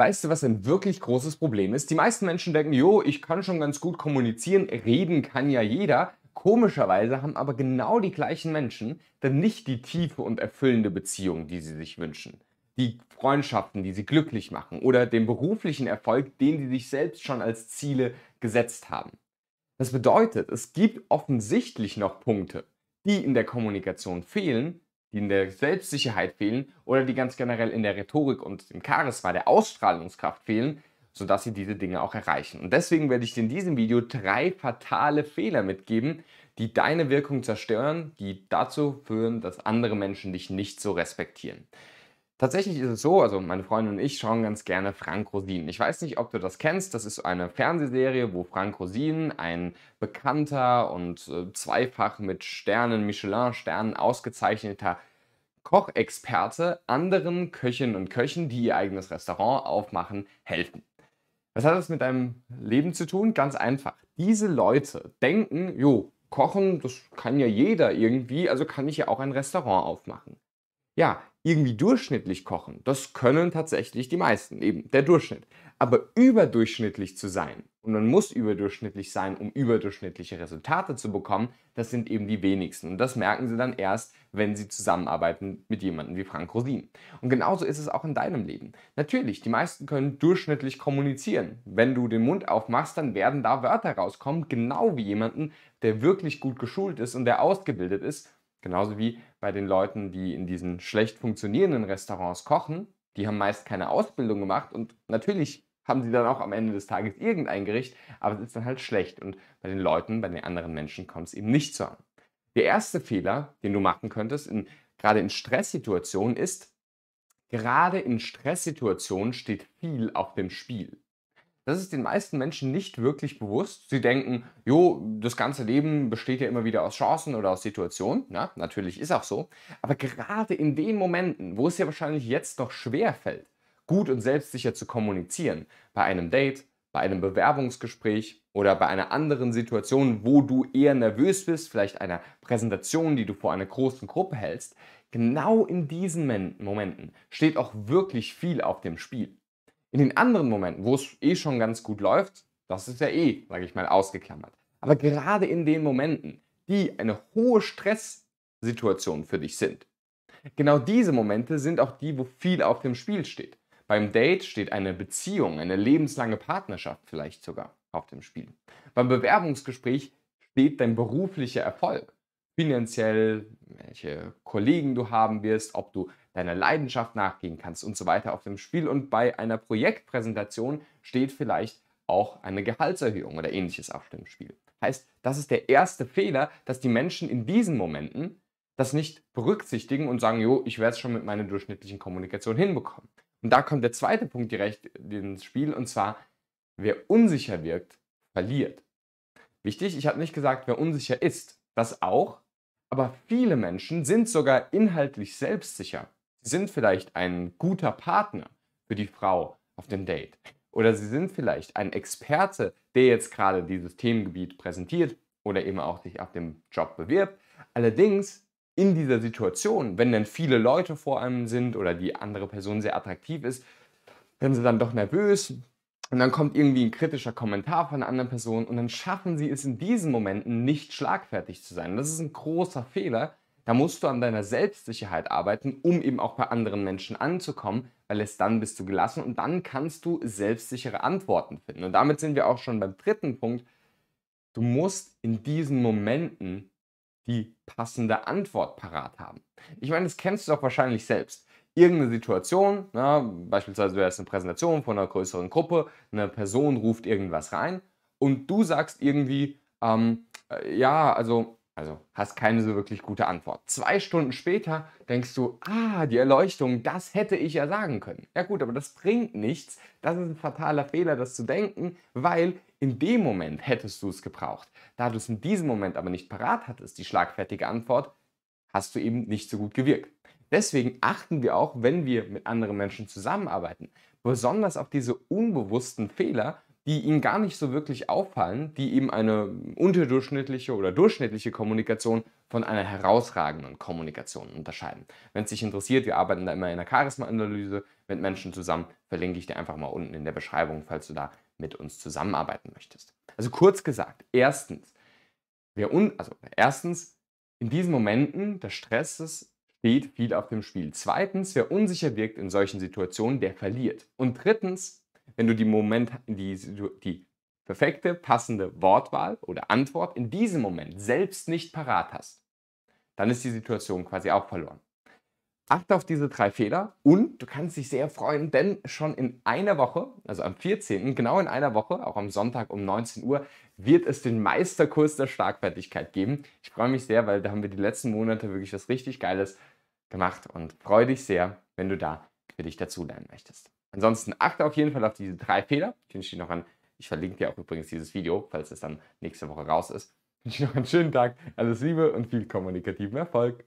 Weißt du, was ein wirklich großes Problem ist? Die meisten Menschen denken, jo, ich kann schon ganz gut kommunizieren, reden kann ja jeder. Komischerweise haben aber genau die gleichen Menschen dann nicht die tiefe und erfüllende Beziehung, die sie sich wünschen. Die Freundschaften, die sie glücklich machen oder den beruflichen Erfolg, den sie sich selbst schon als Ziele gesetzt haben. Das bedeutet, es gibt offensichtlich noch Punkte, die in der Kommunikation fehlen, die in der Selbstsicherheit fehlen oder die ganz generell in der Rhetorik und dem Charisma, der Ausstrahlungskraft fehlen, sodass sie diese Dinge auch erreichen. Und deswegen werde ich dir in diesem Video drei fatale Fehler mitgeben, die deine Wirkung zerstören, die dazu führen, dass andere Menschen dich nicht so respektieren. Tatsächlich ist es so, also meine Freundin und ich schauen ganz gerne Frank Rosin. Ich weiß nicht, ob du das kennst. Das ist eine Fernsehserie, wo Frank Rosin, ein bekannter und äh, zweifach mit Sternen, Michelin-Sternen ausgezeichneter Kochexperte, anderen Köchinnen und Köchen, die ihr eigenes Restaurant aufmachen, helfen. Was hat das mit deinem Leben zu tun? Ganz einfach. Diese Leute denken, jo, kochen, das kann ja jeder irgendwie, also kann ich ja auch ein Restaurant aufmachen. Ja, irgendwie durchschnittlich kochen, das können tatsächlich die meisten, eben der Durchschnitt. Aber überdurchschnittlich zu sein, und man muss überdurchschnittlich sein, um überdurchschnittliche Resultate zu bekommen, das sind eben die wenigsten. Und das merken sie dann erst, wenn sie zusammenarbeiten mit jemandem wie Frank Rosin. Und genauso ist es auch in deinem Leben. Natürlich, die meisten können durchschnittlich kommunizieren. Wenn du den Mund aufmachst, dann werden da Wörter rauskommen, genau wie jemanden, der wirklich gut geschult ist und der ausgebildet ist Genauso wie bei den Leuten, die in diesen schlecht funktionierenden Restaurants kochen, die haben meist keine Ausbildung gemacht und natürlich haben sie dann auch am Ende des Tages irgendein Gericht, aber es ist dann halt schlecht und bei den Leuten, bei den anderen Menschen kommt es eben nicht so an. Der erste Fehler, den du machen könntest, in, gerade in Stresssituationen, ist, gerade in Stresssituationen steht viel auf dem Spiel. Das ist den meisten Menschen nicht wirklich bewusst. Sie denken, jo, das ganze Leben besteht ja immer wieder aus Chancen oder aus Situationen. Ja, natürlich ist auch so. Aber gerade in den Momenten, wo es ja wahrscheinlich jetzt noch schwer fällt, gut und selbstsicher zu kommunizieren, bei einem Date, bei einem Bewerbungsgespräch oder bei einer anderen Situation, wo du eher nervös bist, vielleicht einer Präsentation, die du vor einer großen Gruppe hältst, genau in diesen Momenten steht auch wirklich viel auf dem Spiel. In den anderen Momenten, wo es eh schon ganz gut läuft, das ist ja eh, sage ich mal, ausgeklammert. Aber gerade in den Momenten, die eine hohe Stresssituation für dich sind, genau diese Momente sind auch die, wo viel auf dem Spiel steht. Beim Date steht eine Beziehung, eine lebenslange Partnerschaft vielleicht sogar auf dem Spiel. Beim Bewerbungsgespräch steht dein beruflicher Erfolg finanziell, welche Kollegen du haben wirst, ob du deiner Leidenschaft nachgehen kannst und so weiter auf dem Spiel. Und bei einer Projektpräsentation steht vielleicht auch eine Gehaltserhöhung oder ähnliches auf dem Spiel. Heißt, das ist der erste Fehler, dass die Menschen in diesen Momenten das nicht berücksichtigen und sagen, jo, ich werde es schon mit meiner durchschnittlichen Kommunikation hinbekommen. Und da kommt der zweite Punkt direkt ins Spiel und zwar, wer unsicher wirkt, verliert. Wichtig, ich habe nicht gesagt, wer unsicher ist. Das auch. Aber viele Menschen sind sogar inhaltlich selbstsicher. Sie sind vielleicht ein guter Partner für die Frau auf dem Date. Oder sie sind vielleicht ein Experte, der jetzt gerade dieses Themengebiet präsentiert oder eben auch sich auf dem Job bewirbt. Allerdings in dieser Situation, wenn dann viele Leute vor einem sind oder die andere Person sehr attraktiv ist, werden sie dann doch nervös, und dann kommt irgendwie ein kritischer Kommentar von einer anderen Person und dann schaffen sie es in diesen Momenten nicht schlagfertig zu sein. Das ist ein großer Fehler. Da musst du an deiner Selbstsicherheit arbeiten, um eben auch bei anderen Menschen anzukommen, weil es dann bist du gelassen und dann kannst du selbstsichere Antworten finden. Und damit sind wir auch schon beim dritten Punkt. Du musst in diesen Momenten die passende Antwort parat haben. Ich meine, das kennst du doch wahrscheinlich selbst irgendeine Situation, na, ne, beispielsweise wäre es eine Präsentation von einer größeren Gruppe, eine Person ruft irgendwas rein und du sagst irgendwie, ähm, äh, ja, also, also hast keine so wirklich gute Antwort. Zwei Stunden später denkst du, ah, die Erleuchtung, das hätte ich ja sagen können. Ja gut, aber das bringt nichts. Das ist ein fataler Fehler, das zu denken, weil in dem Moment hättest du es gebraucht. Da du es in diesem Moment aber nicht parat hattest, die schlagfertige Antwort, hast du eben nicht so gut gewirkt. Deswegen achten wir auch, wenn wir mit anderen Menschen zusammenarbeiten, besonders auf diese unbewussten Fehler, die ihnen gar nicht so wirklich auffallen, die eben eine unterdurchschnittliche oder durchschnittliche Kommunikation von einer herausragenden Kommunikation unterscheiden. Wenn es dich interessiert, wir arbeiten da immer in einer Charisma-Analyse mit Menschen zusammen, verlinke ich dir einfach mal unten in der Beschreibung, falls du da mit uns zusammenarbeiten möchtest. Also kurz gesagt, erstens, wir un also erstens, in diesen Momenten des Stresses steht viel auf dem Spiel. Zweitens, wer unsicher wirkt in solchen Situationen, der verliert. Und drittens, wenn du die Moment, die, die perfekte, passende Wortwahl oder Antwort in diesem Moment selbst nicht parat hast, dann ist die Situation quasi auch verloren. Achte auf diese drei Fehler und du kannst dich sehr freuen, denn schon in einer Woche, also am 14., genau in einer Woche, auch am Sonntag um 19 Uhr, wird es den Meisterkurs der Schlagfertigkeit geben. Ich freue mich sehr, weil da haben wir die letzten Monate wirklich was richtig Geiles gemacht und freue dich sehr, wenn du da für dich dazulernen möchtest. Ansonsten achte auf jeden Fall auf diese drei Fehler. Ich wünsche dir noch einen, ich verlinke dir auch übrigens dieses Video, falls es dann nächste Woche raus ist. Ich wünsche dir noch einen schönen Tag, alles Liebe und viel kommunikativen Erfolg.